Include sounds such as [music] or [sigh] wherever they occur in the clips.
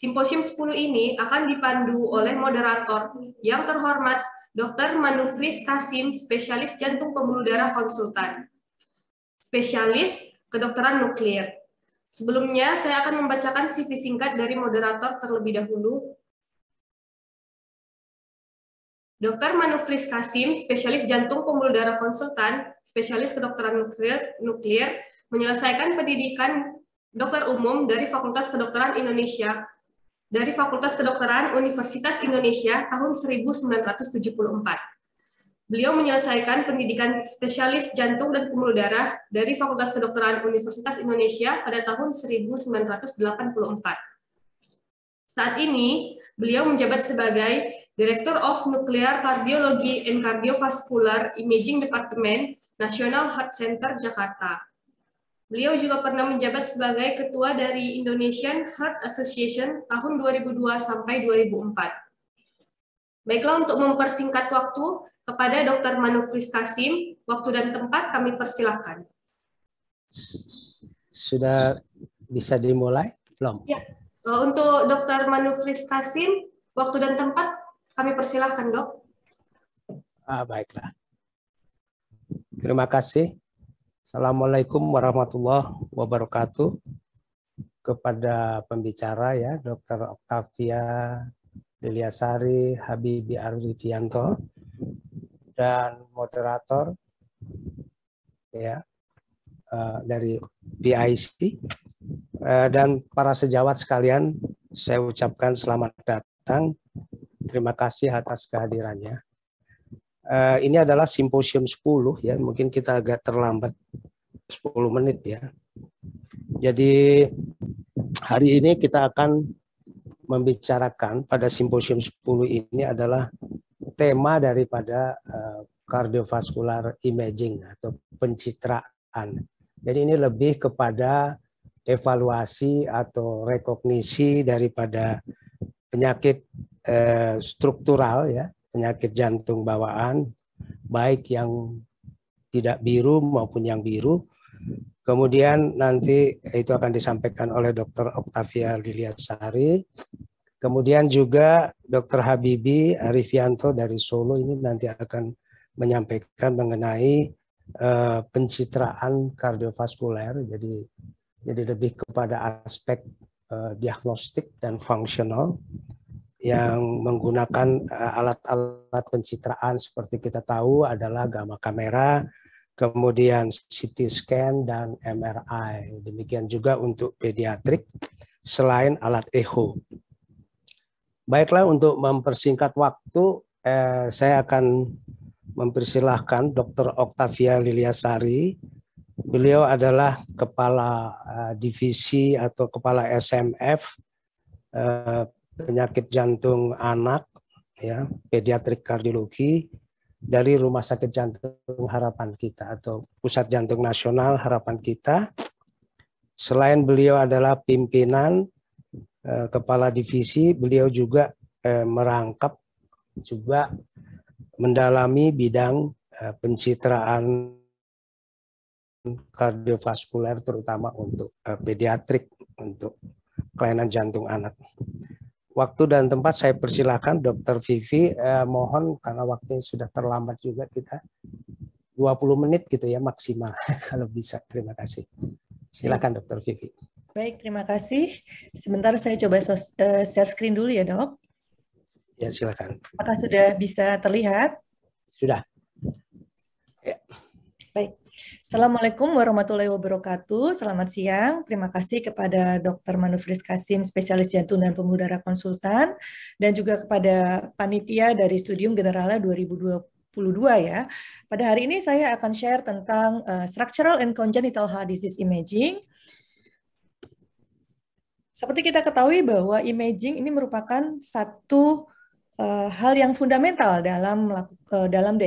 Simposium 10 ini akan dipandu oleh moderator yang terhormat Dr. Manufris Kasim, spesialis jantung pembuluh darah konsultan, spesialis kedokteran nuklir. Sebelumnya, saya akan membacakan CV singkat dari moderator terlebih dahulu. Dr. Manufris Kasim, spesialis jantung pembuluh darah konsultan, spesialis kedokteran nuklir, nuklir menyelesaikan pendidikan dokter umum dari Fakultas Kedokteran Indonesia dari Fakultas Kedokteran Universitas Indonesia tahun 1974. Beliau menyelesaikan pendidikan spesialis jantung dan pembuluh darah dari Fakultas Kedokteran Universitas Indonesia pada tahun 1984. Saat ini, beliau menjabat sebagai Director of Nuclear Cardiology and Cardiovascular Imaging Department National Heart Center Jakarta. Beliau juga pernah menjabat sebagai ketua dari Indonesian Heart Association tahun 2002 sampai 2004. Baiklah untuk mempersingkat waktu, kepada Dr. Manufris Kasim, waktu dan tempat kami persilahkan. Sudah bisa dimulai? Belum? Ya. Eh, untuk Dr. Manufris Kasim, waktu dan tempat kami persilahkan, dok. Ah, baiklah. Terima kasih. Assalamualaikum warahmatullahi wabarakatuh kepada pembicara ya Dr. Octavia Deliasari Habibi Arifianto dan moderator ya eh, dari BIC eh, dan para sejawat sekalian saya ucapkan selamat datang terima kasih atas kehadirannya eh, ini adalah simposium 10 ya mungkin kita agak terlambat 10 menit ya. Jadi hari ini kita akan membicarakan pada simposium 10 ini adalah tema daripada uh, imaging atau pencitraan. Jadi ini lebih kepada evaluasi atau rekognisi daripada penyakit uh, struktural ya, penyakit jantung bawaan baik yang tidak biru maupun yang biru Kemudian nanti itu akan disampaikan oleh Dr. Oktavia Sari. Kemudian juga Dr. Habibi Arifianto dari Solo ini nanti akan menyampaikan mengenai uh, pencitraan kardiovaskuler. Jadi jadi lebih kepada aspek uh, diagnostik dan fungsional yang menggunakan eh, alat-alat uh, pencitraan seperti kita tahu adalah gamma kamera, kemudian CT scan dan MRI. Demikian juga untuk pediatrik selain alat echo. Baiklah untuk mempersingkat waktu, eh, saya akan mempersilahkan Dr. Octavia Liliasari. Beliau adalah kepala eh, divisi atau kepala SMF eh, penyakit jantung anak, ya pediatrik kardiologi dari Rumah Sakit Jantung Harapan kita atau Pusat Jantung Nasional Harapan kita. Selain beliau adalah pimpinan eh, kepala divisi, beliau juga eh, merangkap juga mendalami bidang eh, pencitraan kardiovaskuler terutama untuk eh, pediatrik untuk kelainan jantung anak. Waktu dan tempat saya persilahkan Dr. Vivi, eh, mohon karena waktunya sudah terlambat juga kita 20 menit gitu ya maksimal [laughs] kalau bisa. Terima kasih. Silakan Dr. Vivi. Baik, terima kasih. Sebentar saya coba sos, eh, share screen dulu ya, Dok. Ya, silakan. Apakah sudah bisa terlihat? Sudah. Ya. Baik. Assalamualaikum warahmatullahi wabarakatuh. Selamat siang. Terima kasih kepada Dr. Manufris Kasim, spesialis jantung dan pembuluh darah konsultan, dan juga kepada panitia dari Studium Generala 2020 ya. Pada hari ini saya akan share tentang uh, structural and congenital heart disease imaging. Seperti kita ketahui bahwa imaging ini merupakan satu Eh, hal yang fundamental dalam eh, dalam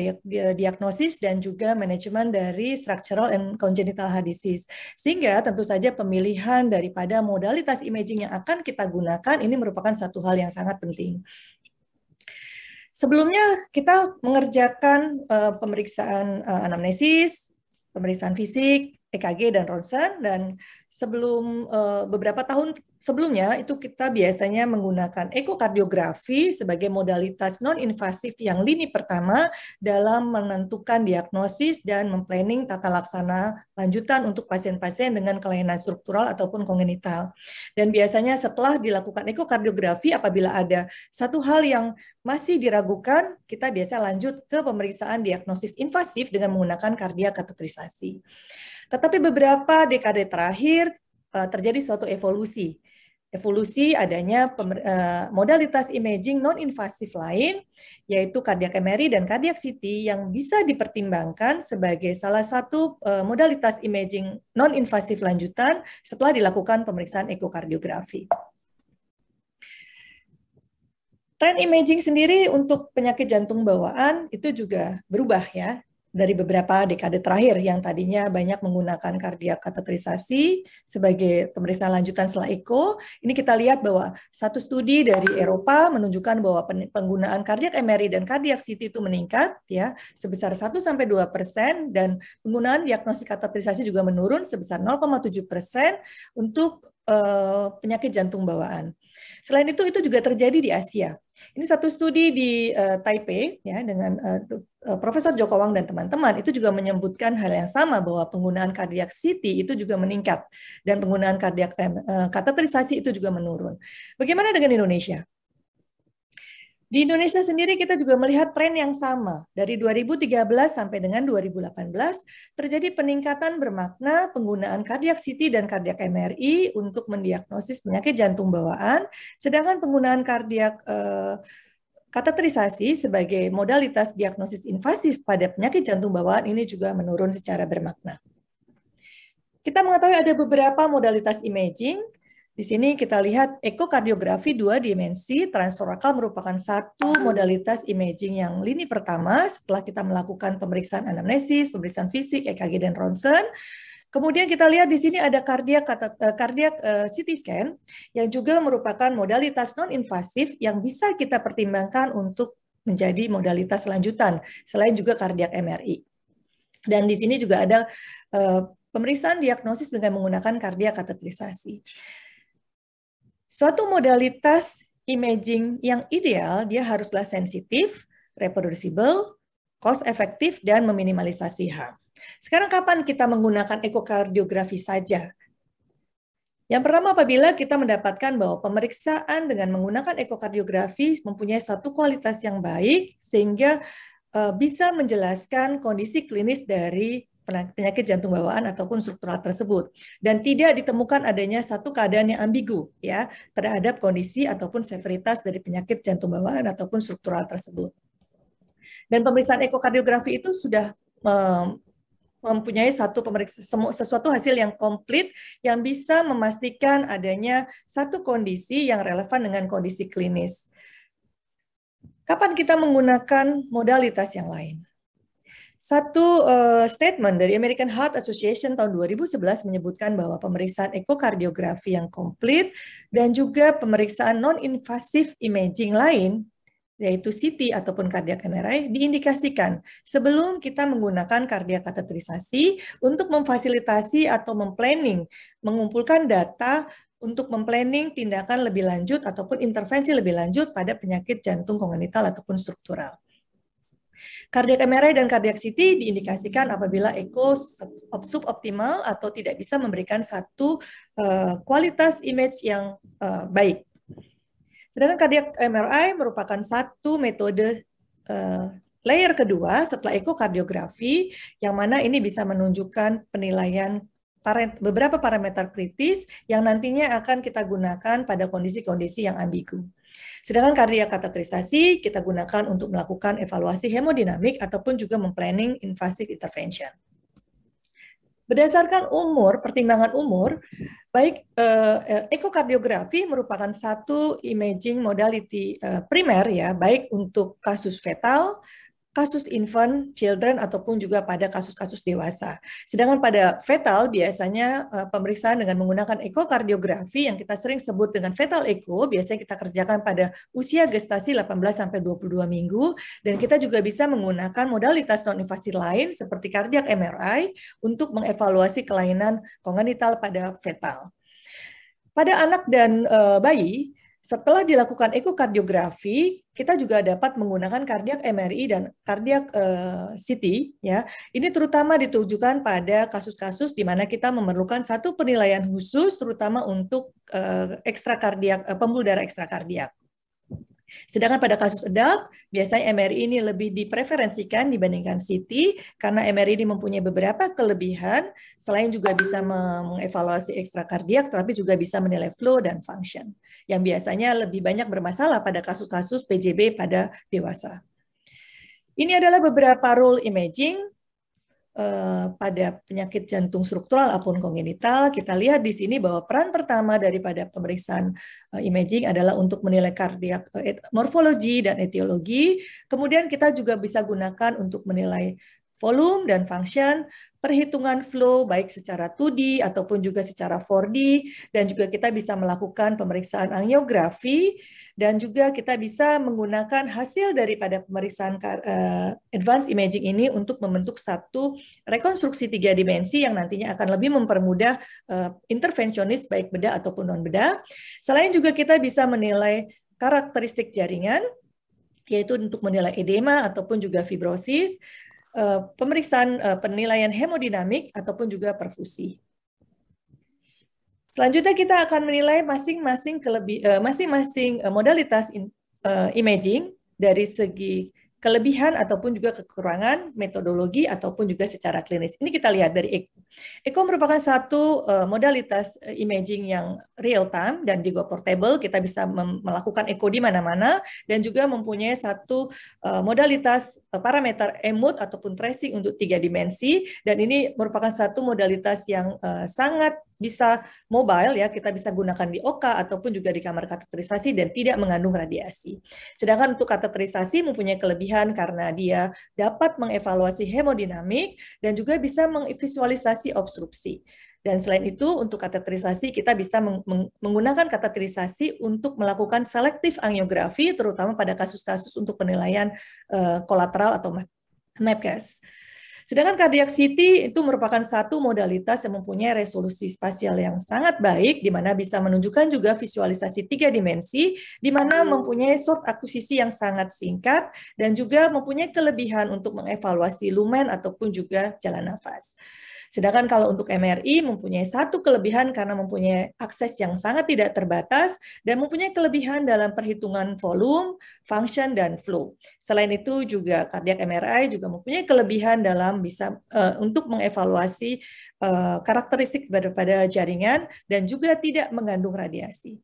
diagnosis dan juga manajemen dari structural and congenital heart disease. Sehingga tentu saja pemilihan daripada modalitas imaging yang akan kita gunakan ini merupakan satu hal yang sangat penting. Sebelumnya kita mengerjakan uh, pemeriksaan uh, anamnesis, pemeriksaan fisik, EKG dan ronsen dan sebelum eh, beberapa tahun sebelumnya itu kita biasanya menggunakan ekokardiografi sebagai modalitas non-invasif yang lini pertama dalam menentukan diagnosis dan memplanning tata laksana lanjutan untuk pasien-pasien dengan kelainan struktural ataupun kongenital. Dan biasanya setelah dilakukan ekokardiografi apabila ada satu hal yang masih diragukan, kita biasa lanjut ke pemeriksaan diagnosis invasif dengan menggunakan kardiakateterisasi. Tetapi beberapa dekade terakhir eh, terjadi suatu evolusi. Evolusi adanya eh, modalitas imaging non-invasif lain, yaitu cardiac MRI dan cardiac CT yang bisa dipertimbangkan sebagai salah satu eh, modalitas imaging non-invasif lanjutan setelah dilakukan pemeriksaan ekokardiografi. Tren imaging sendiri untuk penyakit jantung bawaan itu juga berubah ya dari beberapa dekade terakhir yang tadinya banyak menggunakan kardiak kateterisasi sebagai pemeriksaan lanjutan setelah ECO. Ini kita lihat bahwa satu studi dari Eropa menunjukkan bahwa penggunaan kardiak MRI dan kardiak CT itu meningkat ya sebesar 1 sampai 2 persen dan penggunaan diagnostik kateterisasi juga menurun sebesar 0,7 persen untuk Eh, penyakit jantung bawaan. Selain itu, itu juga terjadi di Asia. Ini satu studi di uh, Taipei ya dengan uh, uh, Profesor Joko Wang dan teman-teman itu juga menyebutkan hal yang sama bahwa penggunaan cardiac CT itu juga meningkat dan penggunaan cardiac uh, kateterisasi itu juga menurun. Bagaimana dengan Indonesia? Di Indonesia sendiri kita juga melihat tren yang sama. Dari 2013 sampai dengan 2018 terjadi peningkatan bermakna penggunaan cardiac CT dan cardiac MRI untuk mendiagnosis penyakit jantung bawaan, sedangkan penggunaan kardiak eh, kateterisasi sebagai modalitas diagnosis invasif pada penyakit jantung bawaan ini juga menurun secara bermakna. Kita mengetahui ada beberapa modalitas imaging di sini kita lihat ekokardiografi dua dimensi transorakal merupakan satu modalitas imaging yang lini pertama setelah kita melakukan pemeriksaan anamnesis, pemeriksaan fisik, EKG dan ronsen. Kemudian kita lihat di sini ada kardiak eh, kardiak uh, eh, CT scan yang juga merupakan modalitas non invasif yang bisa kita pertimbangkan untuk menjadi modalitas lanjutan selain juga kardiak MRI. Dan di sini juga ada uh, pemeriksaan diagnosis dengan menggunakan kardiak kateterisasi. Suatu modalitas imaging yang ideal, dia haruslah sensitif, reproducible, cost efektif, dan meminimalisasi harm. Sekarang kapan kita menggunakan ekokardiografi saja? Yang pertama apabila kita mendapatkan bahwa pemeriksaan dengan menggunakan ekokardiografi mempunyai satu kualitas yang baik sehingga eh, bisa menjelaskan kondisi klinis dari penyakit jantung bawaan ataupun struktural tersebut dan tidak ditemukan adanya satu keadaan yang ambigu ya terhadap kondisi ataupun severitas dari penyakit jantung bawaan ataupun struktural tersebut. Dan pemeriksaan ekokardiografi itu sudah um, mempunyai satu pemeriksa sesuatu hasil yang komplit yang bisa memastikan adanya satu kondisi yang relevan dengan kondisi klinis. Kapan kita menggunakan modalitas yang lain? Satu uh, statement dari American Heart Association tahun 2011 menyebutkan bahwa pemeriksaan ekokardiografi yang komplit dan juga pemeriksaan non-invasif imaging lain yaitu CT ataupun cardiac MRI diindikasikan sebelum kita menggunakan cardiac kateterisasi untuk memfasilitasi atau memplanning mengumpulkan data untuk memplanning tindakan lebih lanjut ataupun intervensi lebih lanjut pada penyakit jantung kongenital ataupun struktural. Cardiac MRI dan cardiac CT diindikasikan apabila echo suboptimal atau tidak bisa memberikan satu uh, kualitas image yang uh, baik. Sedangkan cardiac MRI merupakan satu metode uh, layer kedua setelah ekokardiografi yang mana ini bisa menunjukkan penilaian beberapa parameter kritis yang nantinya akan kita gunakan pada kondisi-kondisi yang ambigu. Sedangkan kardiokatalisasi kita gunakan untuk melakukan evaluasi hemodinamik ataupun juga memplanning invasive intervention. Berdasarkan umur, pertimbangan umur, baik eh, eh ekokardiografi merupakan satu imaging modality eh, primer ya, baik untuk kasus fetal, kasus infant, children, ataupun juga pada kasus-kasus dewasa. Sedangkan pada fetal biasanya eh, pemeriksaan dengan menggunakan ekokardiografi yang kita sering sebut dengan fetal echo biasanya kita kerjakan pada usia gestasi 18 22 minggu dan kita juga bisa menggunakan modalitas non invasi lain seperti cardiac MRI untuk mengevaluasi kelainan kongenital pada fetal. Pada anak dan eh, bayi setelah dilakukan ekokardiografi, kita juga dapat menggunakan kardiak MRI dan kardiak uh, eh, CT ya. Ini terutama ditujukan pada kasus-kasus di mana kita memerlukan satu penilaian khusus terutama untuk uh, ekstra uh, pembuluh darah ekstra Sedangkan pada kasus adult, biasanya MRI ini lebih dipreferensikan dibandingkan CT karena MRI ini mempunyai beberapa kelebihan selain juga bisa mengevaluasi ekstrakardiak tetapi juga bisa menilai flow dan function yang biasanya lebih banyak bermasalah pada kasus-kasus PJB pada dewasa. Ini adalah beberapa role imaging Eh, pada penyakit jantung struktural apun kongenital, kita lihat di sini bahwa peran pertama daripada pemeriksaan eh, imaging adalah untuk menilai kardiak eh, morfologi dan etiologi. Kemudian kita juga bisa gunakan untuk menilai volume dan function perhitungan flow baik secara 2D ataupun juga secara 4D dan juga kita bisa melakukan pemeriksaan angiografi dan juga kita bisa menggunakan hasil daripada pemeriksaan uh, advanced imaging ini untuk membentuk satu rekonstruksi tiga dimensi yang nantinya akan lebih mempermudah uh, intervensionis baik bedah ataupun non bedah. Selain juga kita bisa menilai karakteristik jaringan yaitu untuk menilai edema ataupun juga fibrosis Eh, pemeriksaan eh, penilaian hemodinamik ataupun juga perfusi. Selanjutnya kita akan menilai masing-masing kelebih eh, masing-masing modalitas imaging dari segi kelebihan ataupun juga kekurangan metodologi ataupun juga secara klinis. Ini kita lihat dari echo echo merupakan satu uh, modalitas eh, imaging yang real time dan juga portable. Kita bisa melakukan echo di mana-mana dan juga mempunyai satu uh, modalitas uh, parameter EMUT ataupun tracing untuk tiga dimensi dan ini merupakan satu modalitas yang uh, sangat bisa mobile ya, kita bisa gunakan di OKA ataupun juga di kamar kateterisasi dan tidak mengandung radiasi. Sedangkan untuk kateterisasi mempunyai kelebihan karena dia dapat mengevaluasi hemodinamik dan juga bisa mengvisualisasi obstruksi. Dan selain itu, untuk kateterisasi, kita bisa menggunakan kateterisasi untuk melakukan selektif angiografi, terutama pada kasus-kasus untuk penilaian eh, kolateral atau MAPCAS. Sedangkan cardiac CT itu merupakan satu modalitas yang mempunyai resolusi spasial yang sangat baik, di mana bisa menunjukkan juga visualisasi tiga dimensi, di mana hmm. mempunyai short akusisi yang sangat singkat, dan juga mempunyai kelebihan untuk mengevaluasi lumen ataupun juga jalan nafas. Sedangkan kalau untuk MRI mempunyai satu kelebihan karena mempunyai akses yang sangat tidak terbatas dan mempunyai kelebihan dalam perhitungan volume, function, dan flow. Selain itu juga kardiak MRI juga mempunyai kelebihan dalam bisa uh, untuk mengevaluasi uh, karakteristik daripada jaringan dan juga tidak mengandung radiasi.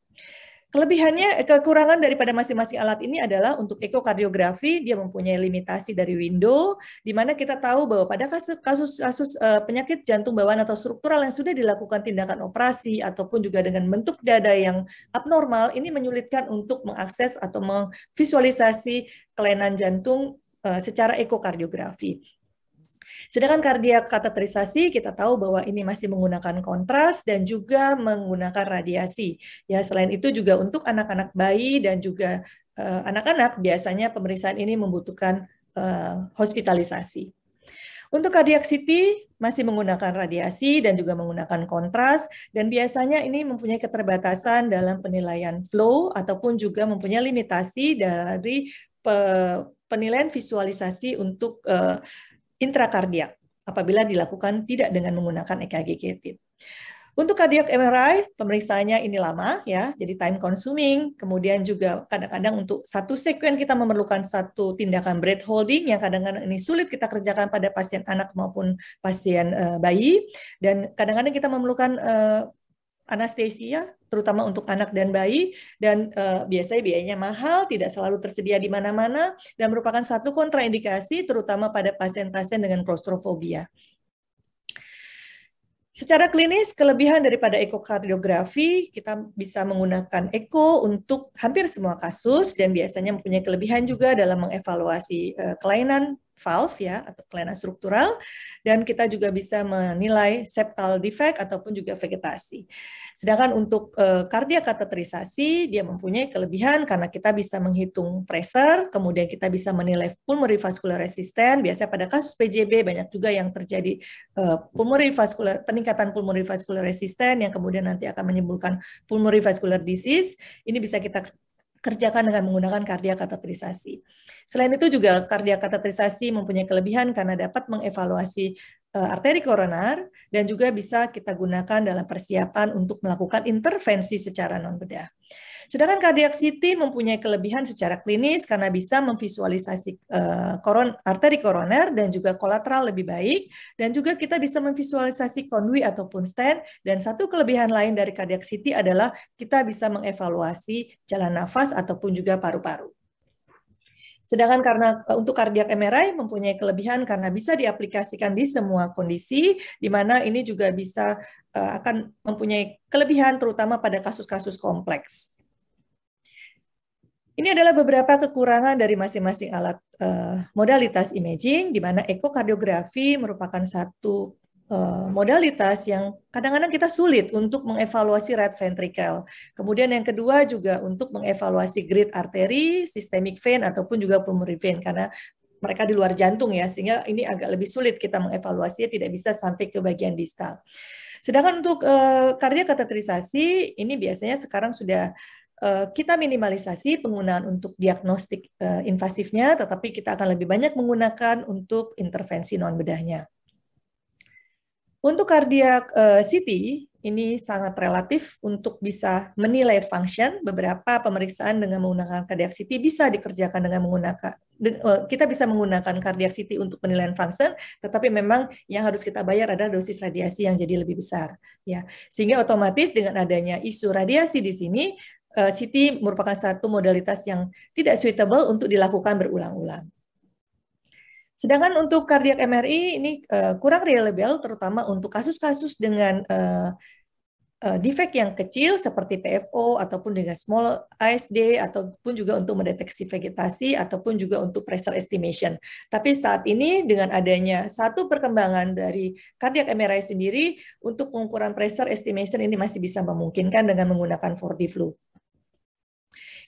Kelebihannya, kekurangan daripada masing-masing alat ini adalah untuk ekokardiografi dia mempunyai limitasi dari window, di mana kita tahu bahwa pada kasus-kasus uh, eh, penyakit jantung bawaan atau struktural yang sudah dilakukan tindakan operasi ataupun juga dengan bentuk dada yang abnormal ini menyulitkan untuk mengakses atau memvisualisasi kelainan jantung uh, secara ekokardiografi. Sedangkan kardiak kateterisasi kita tahu bahwa ini masih menggunakan kontras dan juga menggunakan radiasi. Ya, selain itu juga untuk anak-anak bayi dan juga eh, anak-anak uh, biasanya pemeriksaan ini membutuhkan uh, hospitalisasi. Untuk kardiak CT masih menggunakan radiasi dan juga menggunakan kontras dan biasanya ini mempunyai keterbatasan dalam penilaian flow ataupun juga mempunyai limitasi dari penilaian visualisasi untuk uh, intrakardiak apabila dilakukan tidak dengan menggunakan EKG gated. Untuk kardiak MRI, pemeriksaannya ini lama ya, jadi time consuming. Kemudian juga kadang-kadang untuk satu sekuen kita memerlukan satu tindakan breath holding yang kadang-kadang ini sulit kita kerjakan pada pasien anak maupun pasien uh, bayi dan kadang-kadang kita memerlukan uh, eh, anestesia ya, terutama untuk anak dan bayi dan uh, biasanya biayanya mahal, tidak selalu tersedia di mana-mana dan merupakan satu kontraindikasi terutama pada pasien-pasien dengan klaustrofobia. Secara klinis, kelebihan daripada ekokardiografi, kita bisa menggunakan eko untuk hampir semua kasus dan biasanya mempunyai kelebihan juga dalam mengevaluasi eh, kelainan valve ya atau kelainan struktural dan kita juga bisa menilai septal defect ataupun juga vegetasi. Sedangkan untuk eh, kardia uh, kateterisasi dia mempunyai kelebihan karena kita bisa menghitung pressure, kemudian kita bisa menilai pulmonary vascular resistance. Biasanya pada kasus PJB banyak juga yang terjadi uh, pulmonary vascular peningkatan pulmonary vascular resistance yang kemudian nanti akan menimbulkan pulmonary vascular disease. Ini bisa kita kerjakan dengan menggunakan kardiokatalisasi. Selain itu juga kardiokatalisasi mempunyai kelebihan karena dapat mengevaluasi Eh, arteri koroner dan juga bisa kita gunakan dalam persiapan untuk melakukan intervensi secara non bedah. Sedangkan cardiac CT mempunyai kelebihan secara klinis karena bisa memvisualisasi eh, koron, arteri koroner dan juga kolateral lebih baik dan juga kita bisa memvisualisasi konwi ataupun stent dan satu kelebihan lain dari cardiac CT adalah kita bisa mengevaluasi jalan nafas ataupun juga paru-paru. Sedangkan karena eh, untuk kardiak MRI mempunyai kelebihan karena bisa diaplikasikan di semua kondisi, di mana ini juga bisa eh, akan mempunyai kelebihan terutama pada kasus-kasus kompleks. Ini adalah beberapa kekurangan dari masing-masing alat uh, modalitas imaging, di mana ekokardiografi merupakan satu Eh, modalitas yang kadang-kadang kita sulit untuk mengevaluasi right ventricle. Kemudian yang kedua juga untuk mengevaluasi grid arteri, systemic vein ataupun juga pulmonary vein karena mereka di luar jantung ya, sehingga ini agak lebih sulit kita mengevaluasinya, tidak bisa sampai ke bagian distal. Sedangkan untuk uh, kateterisasi, ini biasanya sekarang sudah eh, kita minimalisasi penggunaan untuk diagnostik invasifnya, tetapi kita akan lebih banyak menggunakan untuk intervensi non-bedahnya. Untuk cardiac uh, eh, CT ini sangat relatif untuk bisa menilai function. Beberapa pemeriksaan dengan menggunakan cardiac CT bisa dikerjakan dengan menggunakan eh, kita bisa menggunakan cardiac CT untuk penilaian function, tetapi memang yang harus kita bayar adalah dosis radiasi yang jadi lebih besar, ya. Sehingga otomatis dengan adanya isu radiasi di sini, eh, CT merupakan satu modalitas yang tidak suitable untuk dilakukan berulang-ulang. Sedangkan untuk kardiak MRI ini uh, kurang reliable, terutama untuk kasus-kasus dengan uh, uh, defect yang kecil seperti PFO ataupun dengan small ASD ataupun juga untuk mendeteksi vegetasi ataupun juga untuk pressure estimation. Tapi saat ini dengan adanya satu perkembangan dari kardiak MRI sendiri untuk pengukuran pressure estimation ini masih bisa memungkinkan dengan menggunakan 4D flu.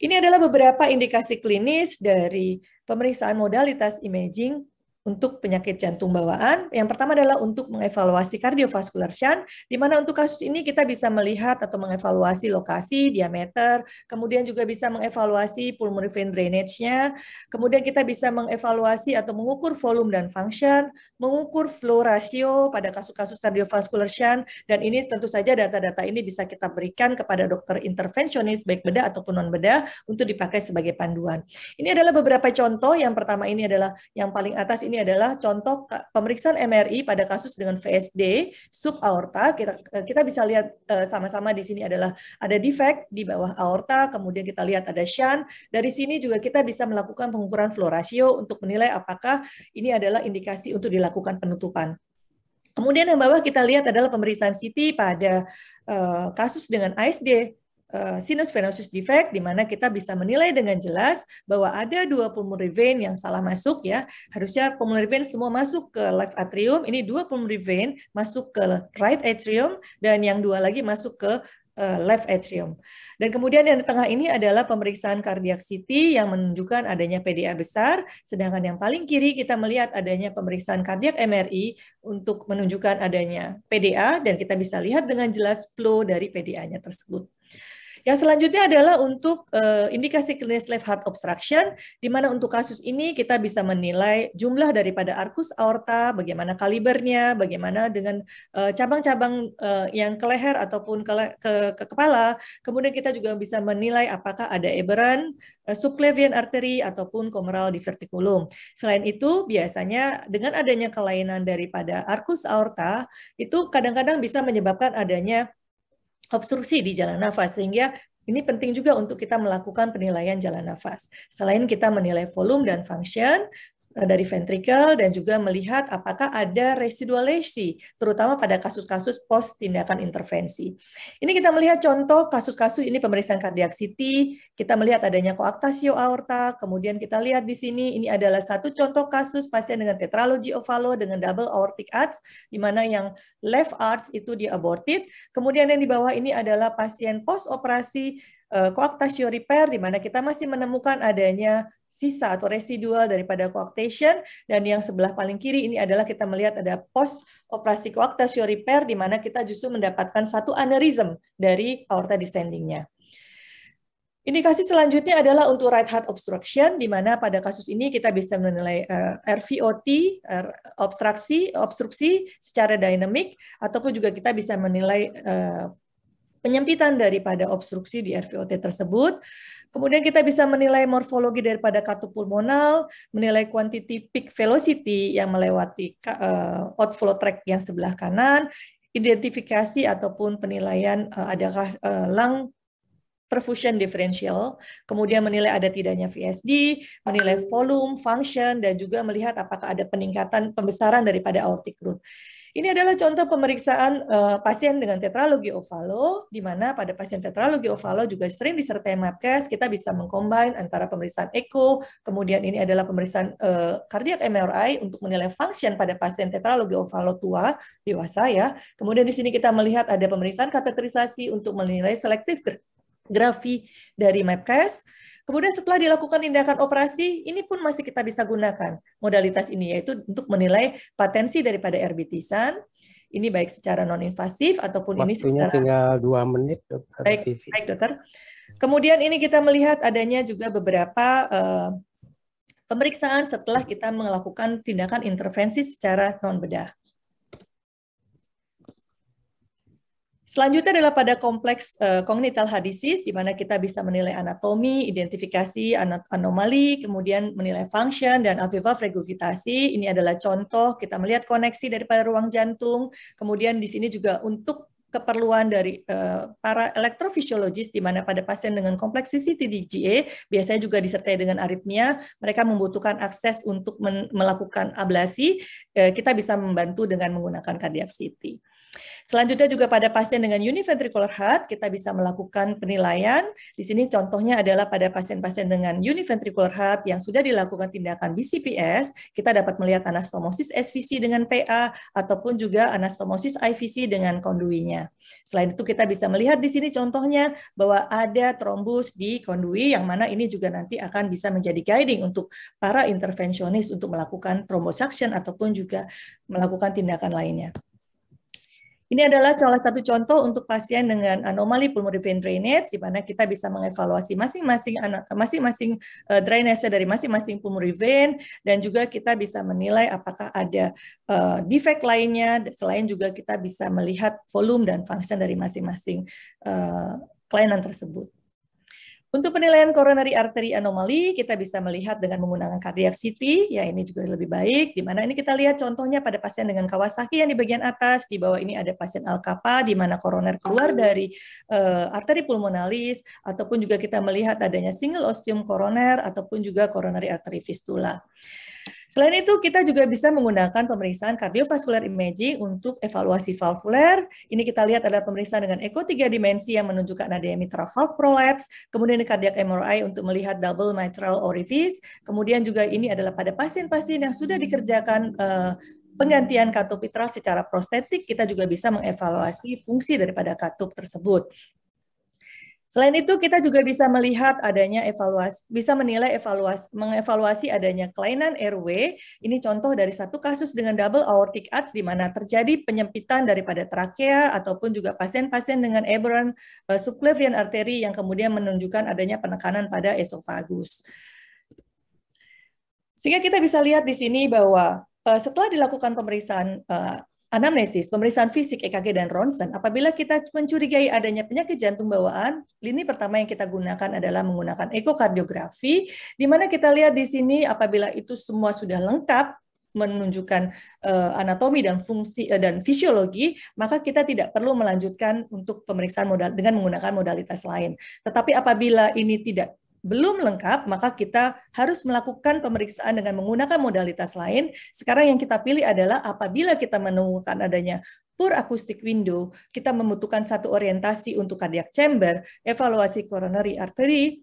Ini adalah beberapa indikasi klinis dari pemeriksaan modalitas imaging untuk penyakit jantung bawaan. Yang pertama adalah untuk mengevaluasi kardiovaskular shunt, di mana untuk kasus ini kita bisa melihat atau mengevaluasi lokasi, diameter, kemudian juga bisa mengevaluasi pulmonary vein drainage-nya, kemudian kita bisa mengevaluasi atau mengukur volume dan function, mengukur flow ratio pada kasus-kasus kardiovaskular shunt, dan ini tentu saja data-data ini bisa kita berikan kepada dokter intervensionis baik bedah ataupun non-bedah untuk dipakai sebagai panduan. Ini adalah beberapa contoh, yang pertama ini adalah yang paling atas ini adalah contoh pemeriksaan MRI pada kasus dengan VSD subaorta. Kita eh, kita bisa lihat eh, sama-sama di sini adalah ada defect di bawah aorta, kemudian kita lihat ada shunt. Dari sini juga kita bisa melakukan pengukuran flow ratio untuk menilai apakah ini adalah indikasi untuk dilakukan penutupan. Kemudian yang bawah kita lihat adalah pemeriksaan CT pada eh, kasus dengan ASD Eh, sinus venosus defect di mana kita bisa menilai dengan jelas bahwa ada dua pulmonary vein yang salah masuk ya. Harusnya pulmonary vein semua masuk ke left atrium, ini dua pulmonary vein masuk ke right atrium dan yang dua lagi masuk ke eh, left atrium. Dan kemudian yang di tengah ini adalah pemeriksaan cardiac CT yang menunjukkan adanya PDA besar, sedangkan yang paling kiri kita melihat adanya pemeriksaan cardiac MRI untuk menunjukkan adanya PDA dan kita bisa lihat dengan jelas flow dari PDA-nya tersebut. Yang selanjutnya adalah untuk uh, indikasi klinis left heart obstruction, di mana untuk kasus ini kita bisa menilai jumlah daripada arkus aorta, bagaimana kalibernya, bagaimana dengan eh, cabang-cabang uh, yang ke leher ataupun ke, ke, ke kepala. Kemudian kita juga bisa menilai apakah ada eberan uh, subclavian arteri ataupun komeral divertikulum. Selain itu, biasanya dengan adanya kelainan daripada arkus aorta, itu kadang-kadang bisa menyebabkan adanya obstruksi di jalan nafas sehingga ini penting juga untuk kita melakukan penilaian jalan nafas. Selain kita menilai volume dan function, Eh, dari ventricle dan juga melihat apakah ada residual lesi, terutama pada kasus-kasus post tindakan intervensi. Ini kita melihat contoh kasus-kasus ini pemeriksaan cardiac CT, kita melihat adanya koaktasio aorta, kemudian kita lihat di sini ini adalah satu contoh kasus pasien dengan tetralogi ovalo dengan double aortic arch, di mana yang left arch itu diaborted. aborted. Kemudian yang di bawah ini adalah pasien post operasi Eh, coactation repair di mana kita masih menemukan adanya sisa atau residual daripada coactation dan yang sebelah paling kiri ini adalah kita melihat ada post operasi coactation repair di mana kita justru mendapatkan satu aneurism dari aorta descendingnya. Indikasi selanjutnya adalah untuk right heart obstruction, di mana pada kasus ini kita bisa menilai eh, RVOT, obstruksi, obstruksi secara dinamik, ataupun juga kita bisa menilai eh, penyempitan daripada obstruksi di RVOT tersebut. Kemudian kita bisa menilai morfologi daripada katup pulmonal, menilai quantity peak velocity yang melewati eh, outflow track yang sebelah kanan, identifikasi ataupun penilaian uh, adakah uh, lung perfusion differential, kemudian menilai ada tidaknya VSD, menilai volume, function, dan juga melihat apakah ada peningkatan pembesaran daripada aortic root. Ini adalah contoh pemeriksaan uh, pasien dengan tetralogi ovalo, di mana pada pasien tetralogi ovalo juga sering disertai MAPCAS, kita bisa mengcombine antara pemeriksaan eko, kemudian ini adalah pemeriksaan uh, eh, MRI untuk menilai function pada pasien tetralogi ovalo tua, dewasa ya. Kemudian di sini kita melihat ada pemeriksaan kateterisasi untuk menilai selektif grafi dari MAPCAS. Kemudian setelah dilakukan tindakan operasi, ini pun masih kita bisa gunakan modalitas ini, yaitu untuk menilai potensi daripada erbitisan, ini baik secara non-invasif ataupun Waktunya ini secara... tinggal dua menit, dokter. Baik, baik dokter. Kemudian ini kita melihat adanya juga beberapa uh, pemeriksaan setelah kita melakukan tindakan intervensi secara non-bedah. Selanjutnya adalah pada kompleks uh, congenital disease, di mana kita bisa menilai anatomi, identifikasi anomali, kemudian menilai function dan alveolar regurgitasi. Ini adalah contoh kita melihat koneksi daripada ruang jantung. Kemudian di sini juga untuk keperluan dari uh, para elektrofisiologis di mana pada pasien dengan kompleksisi TDGA biasanya juga disertai dengan aritmia, mereka membutuhkan akses untuk melakukan ablasi. Uh, kita bisa membantu dengan menggunakan cardiac CT. Selanjutnya juga pada pasien dengan univentricular heart kita bisa melakukan penilaian. Di sini contohnya adalah pada pasien-pasien dengan univentricular heart yang sudah dilakukan tindakan BCPS, kita dapat melihat anastomosis SVC dengan PA ataupun juga anastomosis IVC dengan konduinya. Selain itu kita bisa melihat di sini contohnya bahwa ada trombus di kondui yang mana ini juga nanti akan bisa menjadi guiding untuk para intervensionis untuk melakukan thrombosuction ataupun juga melakukan tindakan lainnya. Ini adalah salah satu contoh untuk pasien dengan anomali pulmonary vein drainage, di mana kita bisa mengevaluasi masing-masing anak masing-masing uh, drainase dari masing-masing pulmonary vein, dan juga kita bisa menilai apakah ada uh, defect lainnya. Selain juga kita bisa melihat volume dan function dari masing-masing uh, eh, kelainan tersebut. Untuk penilaian coronary artery anomaly, kita bisa melihat dengan menggunakan cardiac CT, ya ini juga lebih baik, di mana ini kita lihat contohnya pada pasien dengan Kawasaki yang di bagian atas, di bawah ini ada pasien Alkapa, di mana koroner keluar dari uh, arteri pulmonalis, ataupun juga kita melihat adanya single ostium koroner, ataupun juga coronary artery fistula. Selain itu, kita juga bisa menggunakan pemeriksaan kardiovaskular imaging untuk evaluasi valvuler. Ini kita lihat adalah pemeriksaan dengan eko tiga dimensi yang menunjukkan adanya mitral valve prolapse, kemudian cardiac MRI untuk melihat double mitral orifice, kemudian juga ini adalah pada pasien-pasien yang sudah dikerjakan uh, penggantian katup mitral secara prostetik, kita juga bisa mengevaluasi fungsi daripada katup tersebut. Selain itu, kita juga bisa melihat adanya evaluasi, bisa menilai evaluasi, mengevaluasi adanya kelainan RW. Ini contoh dari satu kasus dengan double aortic arch di mana terjadi penyempitan daripada trakea ataupun juga pasien-pasien dengan aberrant uh, subclavian arteri yang kemudian menunjukkan adanya penekanan pada esofagus. Sehingga kita bisa lihat di sini bahwa eh, setelah dilakukan pemeriksaan eh, Anamnesis, pemeriksaan fisik EKG dan ronsen, apabila kita mencurigai adanya penyakit jantung bawaan, lini pertama yang kita gunakan adalah menggunakan ekokardiografi, di mana kita lihat di sini apabila itu semua sudah lengkap, menunjukkan eh, anatomi dan fungsi eh, dan fisiologi, maka kita tidak perlu melanjutkan untuk pemeriksaan modal dengan menggunakan modalitas lain. Tetapi apabila ini tidak belum lengkap, maka kita harus melakukan pemeriksaan dengan menggunakan modalitas lain. Sekarang yang kita pilih adalah apabila kita menemukan adanya poor acoustic window, kita membutuhkan satu orientasi untuk cardiac chamber, evaluasi coronary artery,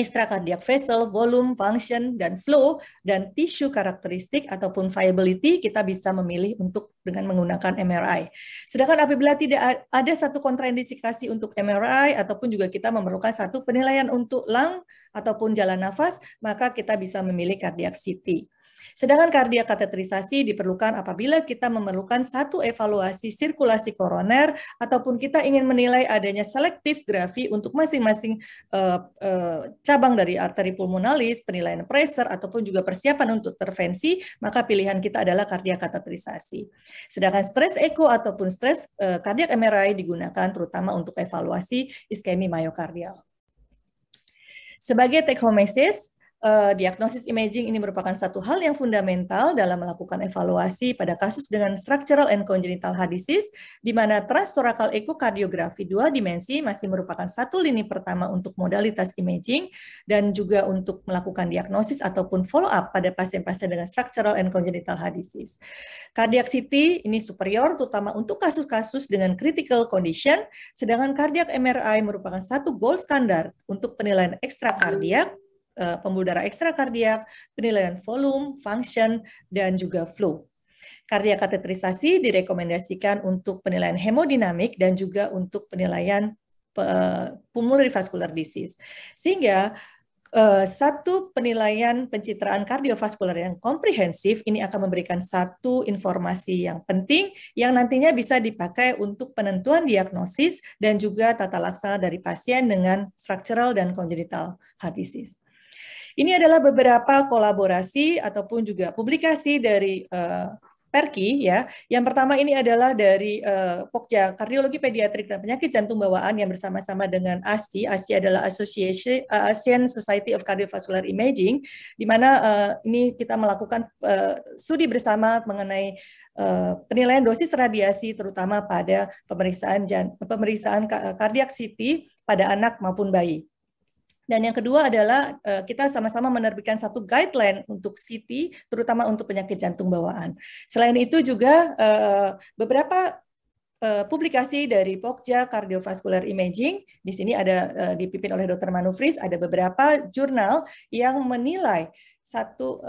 cardiac vessel, volume, function, dan flow, dan tissue karakteristik ataupun viability kita bisa memilih untuk dengan menggunakan MRI. Sedangkan apabila tidak ada satu kontraindikasi untuk MRI ataupun juga kita memerlukan satu penilaian untuk lung ataupun jalan nafas, maka kita bisa memilih cardiac CT. Sedangkan kardia kateterisasi diperlukan apabila kita memerlukan satu evaluasi sirkulasi koroner ataupun kita ingin menilai adanya selektif grafi untuk masing-masing uh, uh, cabang dari arteri pulmonalis, penilaian pressure ataupun juga persiapan untuk intervensi, maka pilihan kita adalah kardia kateterisasi. Sedangkan stres echo ataupun stres uh, eh, MRI digunakan terutama untuk evaluasi iskemi myokardial. Sebagai take home message, uh, diagnosis imaging ini merupakan satu hal yang fundamental dalam melakukan evaluasi pada kasus dengan structural and congenital heart disease, di mana transtorakal ekokardiografi dua dimensi masih merupakan satu lini pertama untuk modalitas imaging dan juga untuk melakukan diagnosis ataupun follow up pada pasien-pasien dengan structural and congenital heart disease. Cardiac CT ini superior terutama untuk kasus-kasus dengan critical condition, sedangkan cardiac MRI merupakan satu gold standard untuk penilaian ekstrakardiak Eh, pembuluh darah ekstra kardiak, penilaian volume, function, dan juga flow. Kardia kateterisasi direkomendasikan untuk penilaian hemodinamik dan juga untuk penilaian pulmonary vascular disease. Sehingga eh, satu penilaian pencitraan kardiovaskular yang komprehensif ini akan memberikan satu informasi yang penting yang nantinya bisa dipakai untuk penentuan diagnosis dan juga tata laksana dari pasien dengan structural dan congenital heart disease. Ini adalah beberapa kolaborasi ataupun juga publikasi dari uh, Perki ya. Yang pertama ini adalah dari uh, Pokja Kardiologi Pediatrik dan Penyakit Jantung Bawaan yang bersama-sama dengan ASI. ASI adalah Association uh, ASEAN Society of Cardiovascular Imaging di mana uh, ini kita melakukan uh, studi bersama mengenai Uh, penilaian dosis radiasi terutama pada pemeriksaan jan, pemeriksaan kardiak CT pada anak maupun bayi. Dan yang kedua adalah eh, kita sama-sama menerbitkan satu guideline untuk CT, terutama untuk penyakit jantung bawaan. Selain itu juga eh, beberapa eh, publikasi dari Pokja Cardiovascular Imaging. Di sini ada dipimpin oleh Dr. Manufris, ada beberapa jurnal yang menilai satu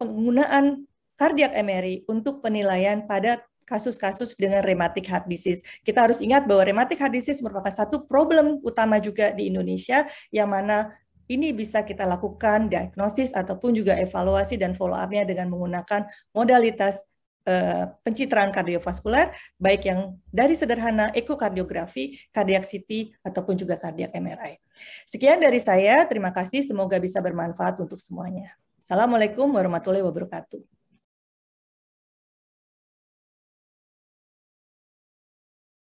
penggunaan cardiac MRI untuk penilaian pada kasus-kasus dengan rheumatic heart disease. Kita harus ingat bahwa rheumatic heart disease merupakan satu problem utama juga di Indonesia yang mana ini bisa kita lakukan diagnosis ataupun juga evaluasi dan follow up-nya dengan menggunakan modalitas eh, pencitraan kardiovaskular baik yang dari sederhana ekokardiografi, cardiac CT ataupun juga cardiac MRI. Sekian dari saya, terima kasih semoga bisa bermanfaat untuk semuanya. Assalamualaikum warahmatullahi wabarakatuh.